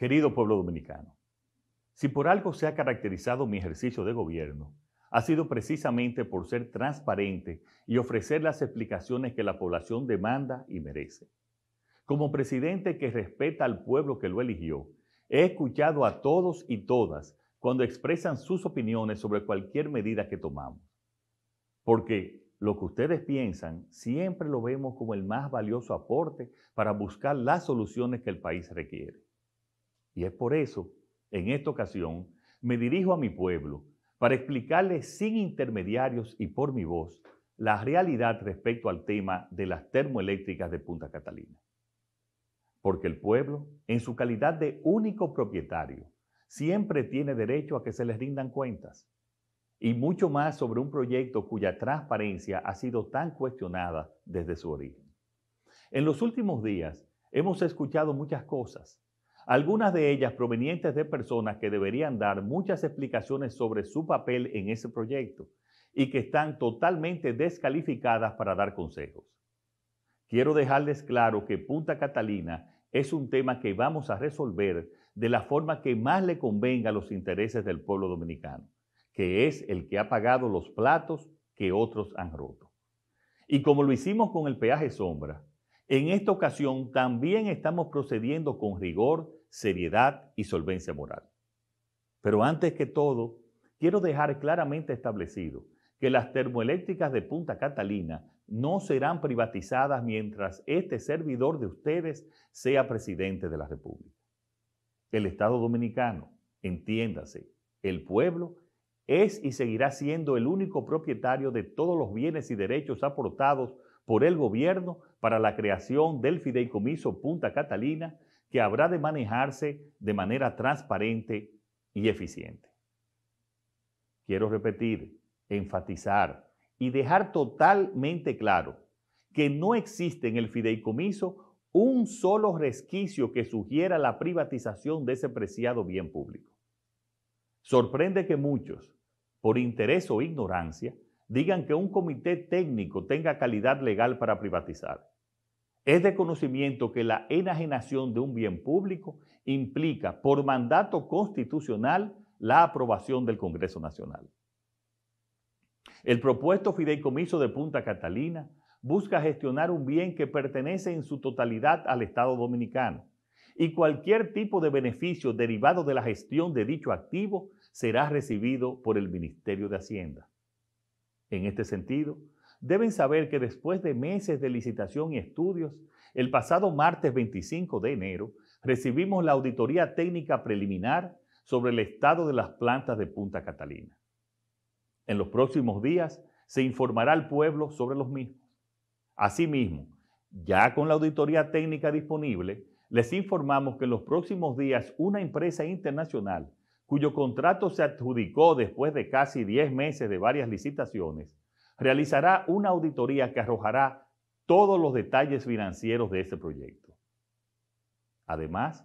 Querido pueblo dominicano, si por algo se ha caracterizado mi ejercicio de gobierno, ha sido precisamente por ser transparente y ofrecer las explicaciones que la población demanda y merece. Como presidente que respeta al pueblo que lo eligió, he escuchado a todos y todas cuando expresan sus opiniones sobre cualquier medida que tomamos. Porque lo que ustedes piensan siempre lo vemos como el más valioso aporte para buscar las soluciones que el país requiere. Y es por eso, en esta ocasión, me dirijo a mi pueblo para explicarles sin intermediarios y por mi voz la realidad respecto al tema de las termoeléctricas de Punta Catalina. Porque el pueblo, en su calidad de único propietario, siempre tiene derecho a que se les rindan cuentas. Y mucho más sobre un proyecto cuya transparencia ha sido tan cuestionada desde su origen. En los últimos días hemos escuchado muchas cosas, algunas de ellas provenientes de personas que deberían dar muchas explicaciones sobre su papel en ese proyecto y que están totalmente descalificadas para dar consejos. Quiero dejarles claro que Punta Catalina es un tema que vamos a resolver de la forma que más le convenga a los intereses del pueblo dominicano, que es el que ha pagado los platos que otros han roto. Y como lo hicimos con el peaje sombra, en esta ocasión también estamos procediendo con rigor, seriedad y solvencia moral. Pero antes que todo, quiero dejar claramente establecido que las termoeléctricas de Punta Catalina no serán privatizadas mientras este servidor de ustedes sea presidente de la República. El Estado dominicano, entiéndase, el pueblo, es y seguirá siendo el único propietario de todos los bienes y derechos aportados por el gobierno para la creación del fideicomiso Punta Catalina que habrá de manejarse de manera transparente y eficiente. Quiero repetir, enfatizar y dejar totalmente claro que no existe en el fideicomiso un solo resquicio que sugiera la privatización de ese preciado bien público. Sorprende que muchos, por interés o ignorancia, digan que un comité técnico tenga calidad legal para privatizar. Es de conocimiento que la enajenación de un bien público implica, por mandato constitucional, la aprobación del Congreso Nacional. El propuesto fideicomiso de Punta Catalina busca gestionar un bien que pertenece en su totalidad al Estado dominicano y cualquier tipo de beneficio derivado de la gestión de dicho activo será recibido por el Ministerio de Hacienda. En este sentido, deben saber que después de meses de licitación y estudios, el pasado martes 25 de enero recibimos la auditoría técnica preliminar sobre el estado de las plantas de Punta Catalina. En los próximos días se informará al pueblo sobre los mismos. Asimismo, ya con la auditoría técnica disponible, les informamos que en los próximos días una empresa internacional cuyo contrato se adjudicó después de casi 10 meses de varias licitaciones, realizará una auditoría que arrojará todos los detalles financieros de ese proyecto. Además,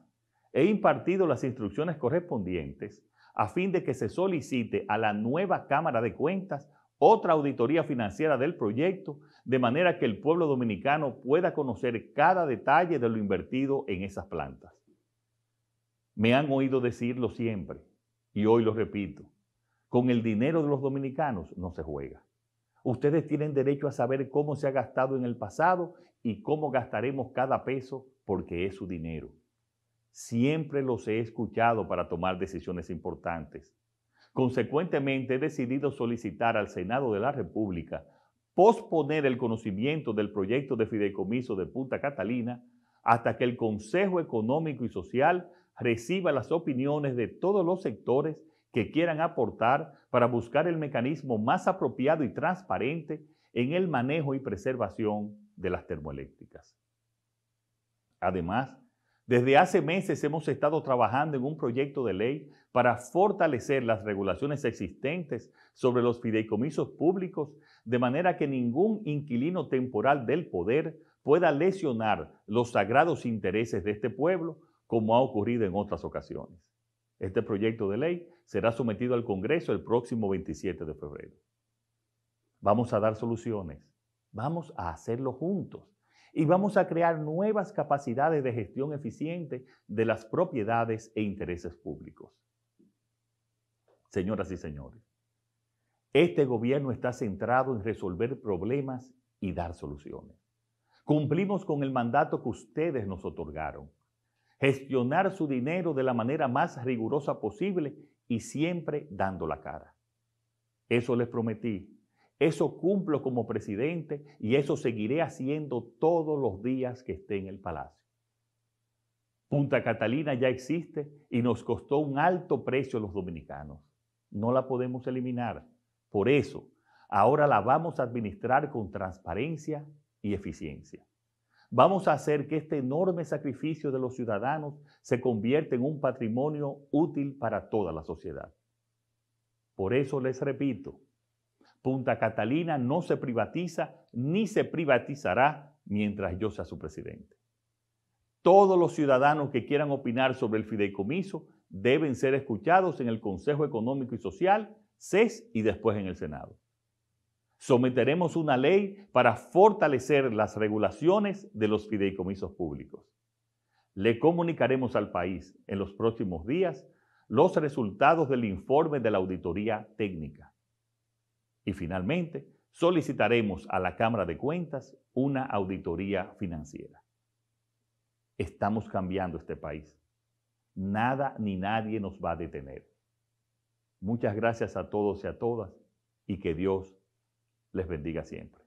he impartido las instrucciones correspondientes a fin de que se solicite a la nueva Cámara de Cuentas otra auditoría financiera del proyecto, de manera que el pueblo dominicano pueda conocer cada detalle de lo invertido en esas plantas. Me han oído decirlo siempre, y hoy lo repito, con el dinero de los dominicanos no se juega. Ustedes tienen derecho a saber cómo se ha gastado en el pasado y cómo gastaremos cada peso porque es su dinero. Siempre los he escuchado para tomar decisiones importantes. Consecuentemente, he decidido solicitar al Senado de la República posponer el conocimiento del proyecto de fideicomiso de Punta Catalina hasta que el Consejo Económico y Social reciba las opiniones de todos los sectores que quieran aportar para buscar el mecanismo más apropiado y transparente en el manejo y preservación de las termoeléctricas. Además, desde hace meses hemos estado trabajando en un proyecto de ley para fortalecer las regulaciones existentes sobre los fideicomisos públicos de manera que ningún inquilino temporal del poder pueda lesionar los sagrados intereses de este pueblo como ha ocurrido en otras ocasiones. Este proyecto de ley será sometido al Congreso el próximo 27 de febrero. Vamos a dar soluciones. Vamos a hacerlo juntos y vamos a crear nuevas capacidades de gestión eficiente de las propiedades e intereses públicos. Señoras y señores, este gobierno está centrado en resolver problemas y dar soluciones. Cumplimos con el mandato que ustedes nos otorgaron. Gestionar su dinero de la manera más rigurosa posible y siempre dando la cara. Eso les prometí eso cumplo como presidente y eso seguiré haciendo todos los días que esté en el palacio. Punta Catalina ya existe y nos costó un alto precio a los dominicanos. No la podemos eliminar. Por eso, ahora la vamos a administrar con transparencia y eficiencia. Vamos a hacer que este enorme sacrificio de los ciudadanos se convierta en un patrimonio útil para toda la sociedad. Por eso les repito, Punta Catalina no se privatiza ni se privatizará mientras yo sea su presidente. Todos los ciudadanos que quieran opinar sobre el fideicomiso deben ser escuchados en el Consejo Económico y Social, CES y después en el Senado. Someteremos una ley para fortalecer las regulaciones de los fideicomisos públicos. Le comunicaremos al país en los próximos días los resultados del informe de la auditoría técnica. Y finalmente, solicitaremos a la Cámara de Cuentas una auditoría financiera. Estamos cambiando este país. Nada ni nadie nos va a detener. Muchas gracias a todos y a todas y que Dios les bendiga siempre.